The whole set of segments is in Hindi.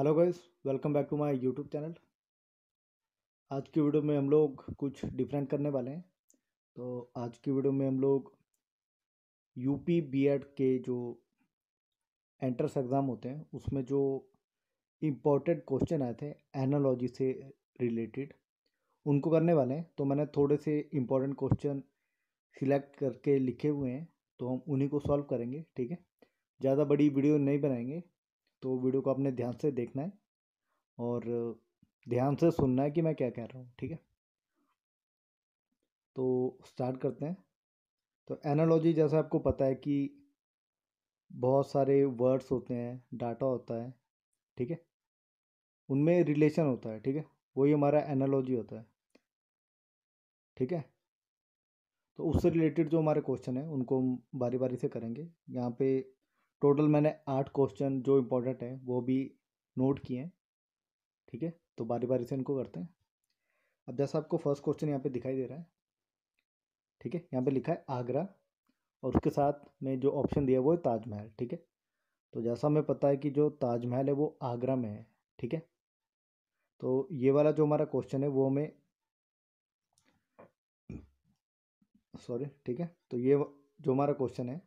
hello guys welcome back to my YouTube channel आज की वीडियो में हम लोग कुछ डिफरेंट करने वाले हैं तो आज की वीडियो में हम लोग यूपी बीएड के जो एंट्रेंस एग्ज़ाम होते हैं उसमें जो इम्पोर्टेंट क्वेश्चन आए थे एनालॉजी से रिलेटेड उनको करने वाले हैं तो मैंने थोड़े से इम्पोर्टेंट क्वेश्चन सिलेक्ट करके लिखे हुए हैं तो हम उन्हीं को सॉल्व करेंगे ठीक है ज़्यादा बड़ी वीडियो नहीं बनाएंगे तो वीडियो को आपने ध्यान से देखना है और ध्यान से सुनना है कि मैं क्या कह रहा हूँ ठीक है तो स्टार्ट करते हैं तो एनालॉजी जैसा आपको पता है कि बहुत सारे वर्ड्स होते हैं डाटा होता है ठीक है उनमें रिलेशन होता है ठीक है वही हमारा एनालॉजी होता है ठीक है तो उससे रिलेटेड जो हमारे क्वेश्चन हैं उनको हम बारी बारी से करेंगे यहाँ पे टोटल मैंने आठ क्वेश्चन जो इम्पोर्टेंट हैं वो भी नोट किए हैं ठीक है तो बारी बारी से इनको करते हैं अब जैसा आपको फर्स्ट क्वेश्चन यहाँ पे दिखाई दे रहा है ठीक है यहाँ पे लिखा है आगरा और उसके साथ में जो ऑप्शन दिया वो है ताजमहल ठीक है तो जैसा हमें पता है कि जो ताजमहल है वो आगरा में है ठीक है तो ये वाला जो हमारा क्वेश्चन है वो हमें सॉरी ठीक है तो ये जो हमारा क्वेश्चन है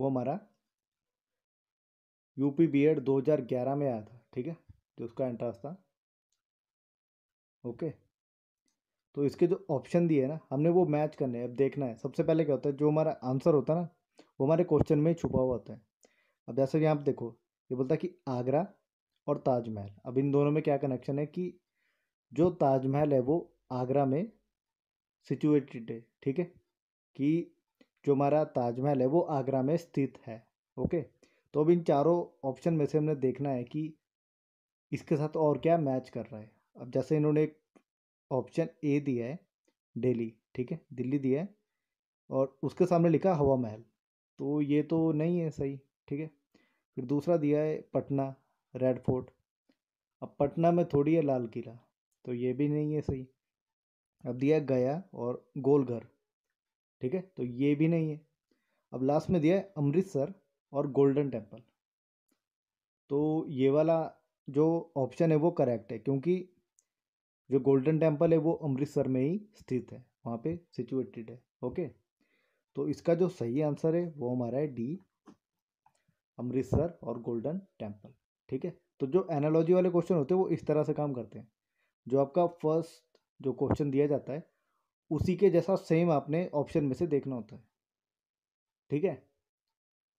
वो हमारा यूपी बीएड 2011 में आया था ठीक है जो उसका एंट्रेंस था ओके तो इसके जो ऑप्शन दिए ना हमने वो मैच करने अब देखना है सबसे पहले क्या होता है जो हमारा आंसर होता है ना वो हमारे क्वेश्चन में छुपा हुआ होता है अब जैसे यहाँ आप देखो ये बोलता है कि आगरा और ताजमहल अब इन दोनों में क्या कनेक्शन है कि जो ताजमहल है वो आगरा में सिचुएटेड है ठीक है कि जो हमारा ताजमहल है वो आगरा में स्थित है ओके तो अब इन चारों ऑप्शन में से हमने देखना है कि इसके साथ और क्या मैच कर रहा है अब जैसे इन्होंने एक ऑप्शन ए दिया है दिल्ली ठीक है दिल्ली दिया है और उसके सामने लिखा हवा महल तो ये तो नहीं है सही ठीक है फिर दूसरा दिया है पटना रेड फोर्ट अब पटना में थोड़ी है लाल किला तो ये भी नहीं है सही अब दिया गया और गोलघर ठीक है तो ये भी नहीं है अब लास्ट में दिया है अमृतसर और गोल्डन टेम्पल तो ये वाला जो ऑप्शन है वो करेक्ट है क्योंकि जो गोल्डन टेम्पल है वो अमृतसर में ही स्थित है वहाँ पे सिचुएटेड है ओके तो इसका जो सही आंसर है वो हमारा है डी अमृतसर और गोल्डन टेम्पल ठीक है तो जो एनालॉजी वाले क्वेश्चन होते हैं वो इस तरह से काम करते हैं जो आपका फर्स्ट जो क्वेश्चन दिया जाता है उसी के जैसा सेम आपने ऑप्शन में से देखना होता है ठीक है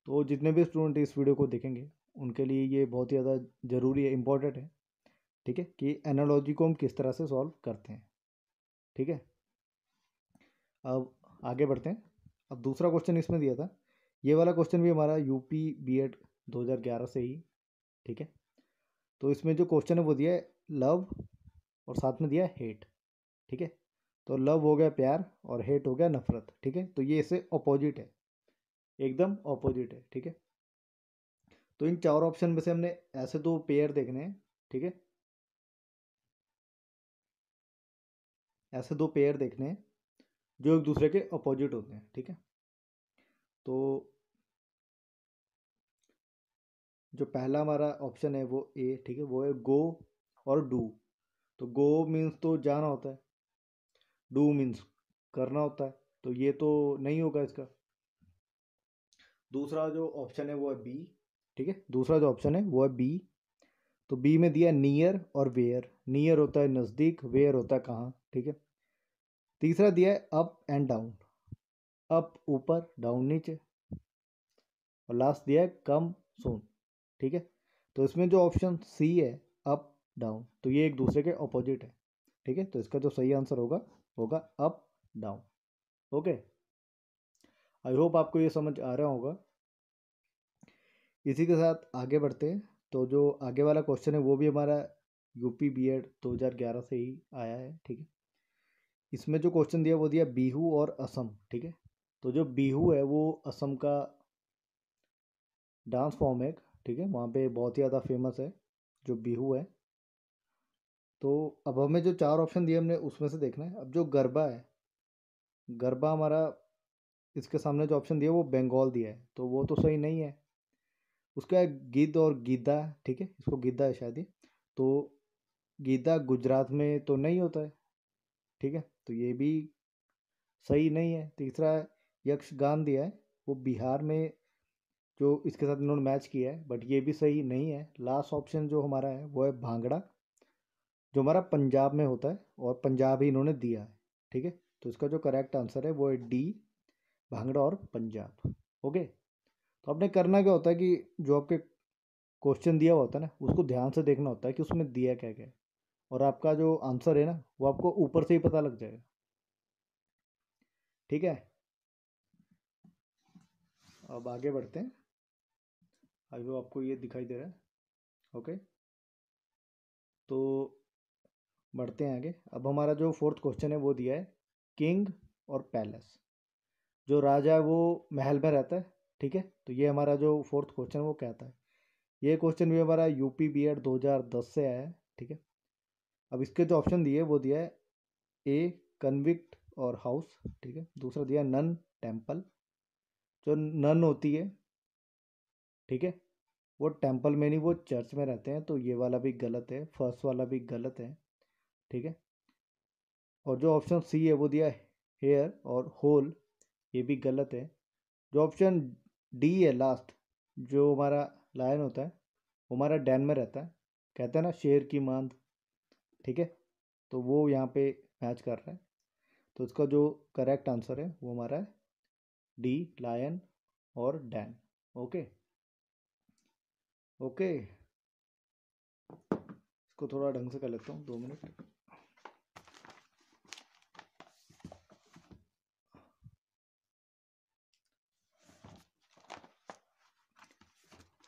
तो जितने भी स्टूडेंट इस वीडियो को देखेंगे उनके लिए ये बहुत ही ज़्यादा ज़रूरी है इम्पॉर्टेंट है ठीक है कि एनालॉजी को हम किस तरह से सॉल्व करते हैं ठीक है अब आगे बढ़ते हैं अब दूसरा क्वेश्चन इसमें दिया था ये वाला क्वेश्चन भी हमारा यूपी बीएड 2011 से ही ठीक है तो इसमें जो क्वेश्चन है वो दिया है लव और साथ में दिया है हेट ठीक है तो लव हो गया प्यार और हेट हो गया नफरत ठीक है तो ये इसे अपोजिट है एकदम अपोजिट है ठीक है तो इन चार ऑप्शन में से हमने ऐसे दो पेयर देखने हैं ठीक है ऐसे दो पेयर देखने हैं जो एक दूसरे के अपोजिट होते हैं ठीक है तो जो पहला हमारा ऑप्शन है वो ए ठीक है वो है गो और डू तो गो मीन्स तो जाना होता है डू मीन्स करना होता है तो ये तो नहीं होगा इसका दूसरा जो ऑप्शन है वो है बी ठीक है दूसरा जो ऑप्शन है वो है बी तो बी में दिया नियर और वेयर नियर होता है नज़दीक वेयर होता है कहाँ ठीक है तीसरा दिया है अप एंड डाउन अप ऊपर डाउन नीचे और लास्ट दिया है कम सोन ठीक है तो इसमें जो ऑप्शन सी है अप डाउन तो ये एक दूसरे के अपोजिट है ठीक है तो इसका जो सही आंसर होगा होगा up down okay I hope आपको ये समझ आ रहा होगा इसी के साथ आगे बढ़ते हैं तो जो आगे वाला क्वेश्चन है वो भी हमारा यूपी बी एड दो हज़ार ग्यारह से ही आया है ठीक है इसमें जो क्वेश्चन दिया वो दिया बीहू और असम ठीक है तो जो बीहू है वो असम का डांस फॉर्म है ठीक है वहाँ पे बहुत ही ज़्यादा फेमस है जो बीहू है तो अब हमें जो चार ऑप्शन दिए हमने उसमें से देखना है अब जो गरबा है गरबा हमारा इसके सामने जो ऑप्शन दिया वो बंगाल दिया है तो वो तो सही नहीं है उसका गिद्ध और गीदा ठीक है इसको गीदा है शायद ही तो गीदा गुजरात में तो नहीं होता है ठीक है तो ये भी सही नहीं है तीसरा यक्षगान दिया है वो बिहार में जो इसके साथ इन्होंने मैच किया है बट ये भी सही नहीं है लास्ट ऑप्शन जो हमारा है वो है भांगड़ा जो हमारा पंजाब में होता है और पंजाब ही इन्होंने दिया है ठीक है तो इसका जो करेक्ट आंसर है वो है डी भांगड़ा और पंजाब ओके तो आपने करना क्या होता है कि जो आपके क्वेश्चन दिया हुआ होता है ना उसको ध्यान से देखना होता है कि उसमें दिया क्या क्या है और आपका जो आंसर है ना वो आपको ऊपर से ही पता लग जाएगा ठीक है अब आगे बढ़ते हैं अभी आपको ये दिखाई दे रहा है ओके तो बढ़ते हैं आगे अब हमारा जो फोर्थ क्वेश्चन है वो दिया है किंग और पैलेस जो राजा है वो महल में रहता है ठीक है तो ये हमारा जो फोर्थ क्वेश्चन है वो कहता है ये क्वेश्चन भी हमारा यूपी बी एड दो से आया है ठीक है अब इसके जो ऑप्शन दिए वो दिया है ए कन्विक्ट और हाउस ठीक है दूसरा दिया नन टेम्पल जो नन होती है ठीक है वो टेम्पल में नहीं वो चर्च में रहते हैं तो ये वाला भी गलत है फर्स्ट वाला भी गलत है ठीक है और जो ऑप्शन सी है वो दिया है हेयर और होल ये भी गलत है जो ऑप्शन डी है लास्ट जो हमारा लायन होता है वो हमारा डैन में रहता है कहते हैं ना शेर की मांद ठीक है तो वो यहाँ पे मैच कर रहा है तो इसका जो करेक्ट आंसर है वो हमारा है डी लायन और डैन ओके ओके इसको थोड़ा ढंग से कर लेता हूँ दो मिनट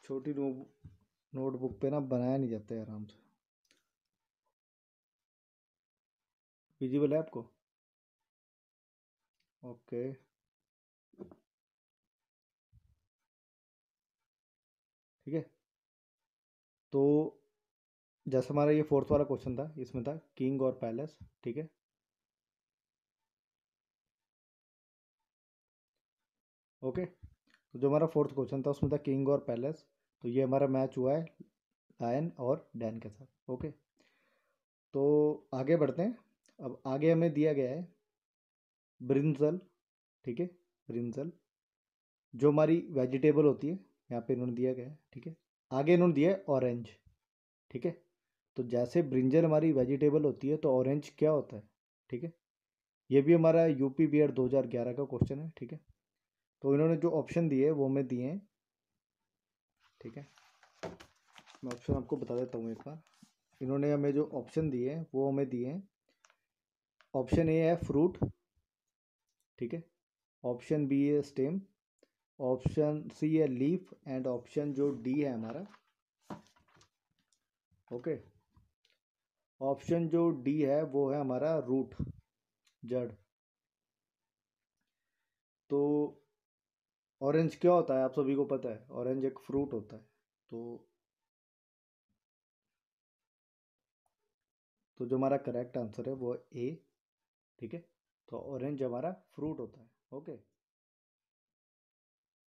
छोटी नोटबुक पे ना बनाया नहीं जाता है आराम से विजिबल है आपको ओके ठीक है तो जैसे हमारा ये फोर्थ वाला क्वेश्चन था इसमें था किंग और पैलेस ठीक है ओके तो जो हमारा फोर्थ क्वेश्चन था उसमें था किंग और पैलेस तो ये हमारा मैच हुआ है लायन और डैन के साथ ओके तो आगे बढ़ते हैं अब आगे हमें दिया गया है ब्रिंजल ठीक है ब्रिंजल जो हमारी वेजिटेबल होती है यहाँ पे इन्होंने दिया गया है ठीक है आगे इन्होंने दिया है ऑरेंज ठीक है तो जैसे ब्रिंजल हमारी वेजिटेबल होती है तो ऑरेंज क्या होता है ठीक है ये भी हमारा यूपी बी एड दो हज़ार ग्यारह का क्वेश्चन है ठीक है तो इन्होंने जो ऑप्शन दिए वो हमें दिए हैं ठीक है मैं ऑप्शन आपको बता देता हूँ एक बार इन्होंने हमें जो ऑप्शन दिए हैं वो हमें दिए हैं ऑप्शन ए है फ्रूट ठीक है ऑप्शन बी है स्टेम ऑप्शन सी है लीफ एंड ऑप्शन जो डी है हमारा ओके ऑप्शन जो डी है वो है हमारा रूट जड़ तो ऑरेंज क्या होता है आप सभी को पता है ऑरेंज एक फ्रूट होता है तो तो जो हमारा करेक्ट आंसर है वो ए ठीक है तो ऑरेंज हमारा फ्रूट होता है ओके